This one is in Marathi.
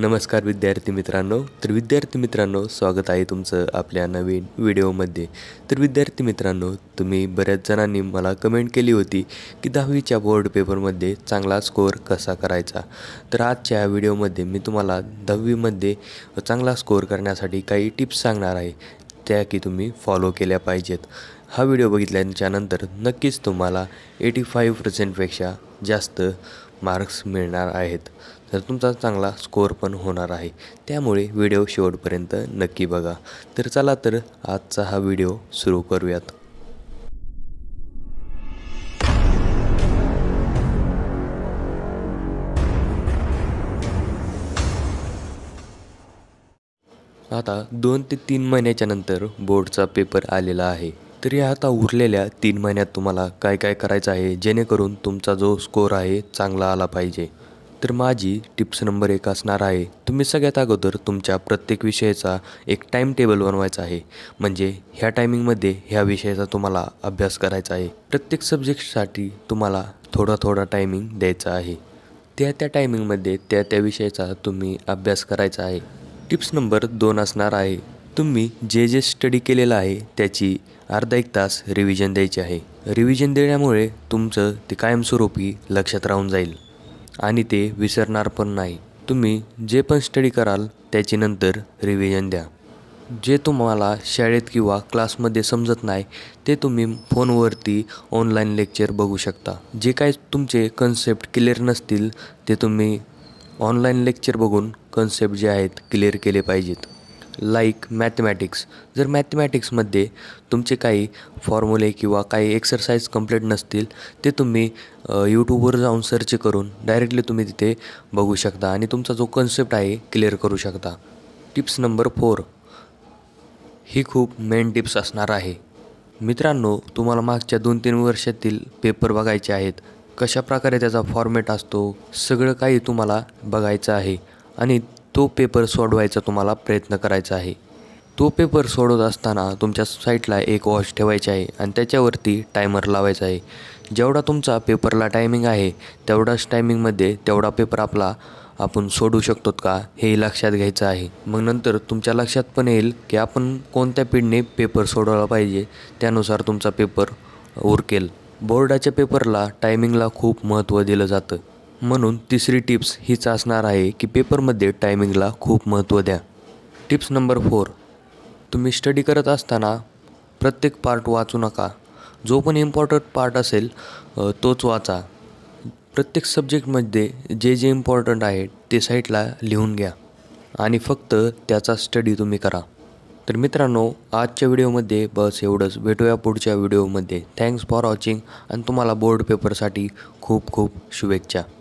नमस्कार विद्यार्थी मित्रांनो तर विद्यार्थी मित्रांनो स्वागत आहे तुमचं आपल्या नवीन व्हिडिओमध्ये तर विद्यार्थी मित्रांनो तुम्ही बऱ्याच जणांनी मला कमेंट केली होती की दहावीच्या बोर्ड पेपरमध्ये चांगला स्कोअर कसा करायचा तर आजच्या व्हिडिओमध्ये मी तुम्हाला दहावीमध्ये चांगला स्कोअर करण्यासाठी काही टिप्स सांगणार आहे त्या की तुम्ही फॉलो केल्या पाहिजेत हा व्हिडिओ बघितल्यानंतर नक्कीच तुम्हाला एटी फाईव्ह पर्सेंटपेक्षा जास्त मार्क्स मिळणार आहेत तर तुमचा चांगला स्कोअर पण होणार आहे त्यामुळे व्हिडिओ शेवटपर्यंत नक्की बघा तर चला तर आजचा हा व्हिडिओ सुरू करूयात आता दोन ते तीन महिन्याच्या नंतर बोर्डचा पेपर आलेला आहे तर या आता उरलेल्या तीन महिन्यात तुम्हाला काय काय करायचं आहे जेणेकरून तुमचा जो स्कोअर आहे चांगला आला पाहिजे तर माझी टिप्स नंबर एक असणार आहे तुम्ही सगळ्यात अगोदर तुमच्या प्रत्येक विषयाचा एक टाईम टेबल बनवायचा आहे म्हणजे ह्या टायमिंगमध्ये ह्या विषयाचा तुम्हाला अभ्यास करायचा आहे प्रत्येक सब्जेक्टसाठी तुम्हाला थोडा थोडा टायमिंग द्यायचा आहे त्या त्या टायमिंगमध्ये त्या त्या विषयाचा तुम्ही अभ्यास करायचा आहे टिप्स नंबर दोन असणार आहे तुम्ही जे जे स्टडी केलेलं आहे त्याची अर्धा एक तास रिव्हिजन द्यायची आहे रिव्हिजन देण्यामुळे तुमचं ते कायमस्वरूपी लक्षात राहून जाईल आणि ते विसरणार पण नाही तुम्ही जे पण स्टडी कराल त्याची नंतर रिव्हिजन द्या जे तुम्हाला शाळेत किंवा क्लासमध्ये समजत नाही ते तुम्ही फोनवरती ऑनलाईन लेक्चर बघू शकता जे काय तुमचे कन्सेप्ट क्लिअर नसतील ते तुम्ही ऑनलाईन लेक्चर बघून कन्सेप्ट जे आहेत क्लिअर केले पाहिजेत लाईक मॅथमॅटिक्स जर मॅथमॅटिक्समध्ये तुमचे काही फॉर्म्युले किंवा काही एक्सरसाइज कंप्लीट नसतील ते तुम्ही यूट्यूबवर जाऊन सर्च करून डायरेक्टली तुम्ही तिथे बघू शकता आणि तुमचा जो कन्सेप्ट आहे क्लिअर करू शकता टिप्स नंबर फोर ही खूप मेन टिप्स असणार आहे मित्रांनो तुम्हाला मागच्या दोन तीन वर्षातील पेपर बघायचे आहेत कशा प्रकारे त्याचा फॉर्मॅट असतो सगळं काही तुम्हाला बघायचं आहे आणि तो पेपर सोडवायचा तुम्हाला प्रयत्न करायचा आहे तो पेपर सोडवत असताना तुमच्या साईटला एक वॉच ठेवायची आहे आणि त्याच्यावरती टायमर लावायचा आहे जेवढा तुमचा पेपरला टायमिंग आहे तेवढाच टायमिंगमध्ये तेवढा पेपर आपला आपण सोडू शकतो का हे लक्षात घ्यायचं आहे मग नंतर तुमच्या लक्षात पण येईल की आपण कोणत्या पिढीने पेपर सोडवला पाहिजे त्यानुसार तुमचा पेपर उरकेल बोर्डाच्या पेपरला टायमिंगला खूप महत्त्व दिलं जातं म्हणून तिसरी टिप्स हीच असणार आहे की पेपरमध्ये टायमिंगला खूप महत्त्व द्या टिप्स नंबर फोर तुम्ही स्टडी करत असताना प्रत्येक पार्ट वाचू नका जो पण इम्पॉर्टंट पार्ट असेल तोच वाचा प्रत्येक सब्जेक्टमध्ये जे जे इम्पॉर्टंट आहे ते साईटला लिहून घ्या आणि फक्त त्याचा स्टडी तुम्ही करा तर मित्रांनो आजच्या व्हिडिओमध्ये बस एवढंच भेटूया पुढच्या व्हिडिओमध्ये थँक्स फॉर वॉचिंग आणि तुम्हाला बोर्ड पेपरसाठी खूप खूप शुभेच्छा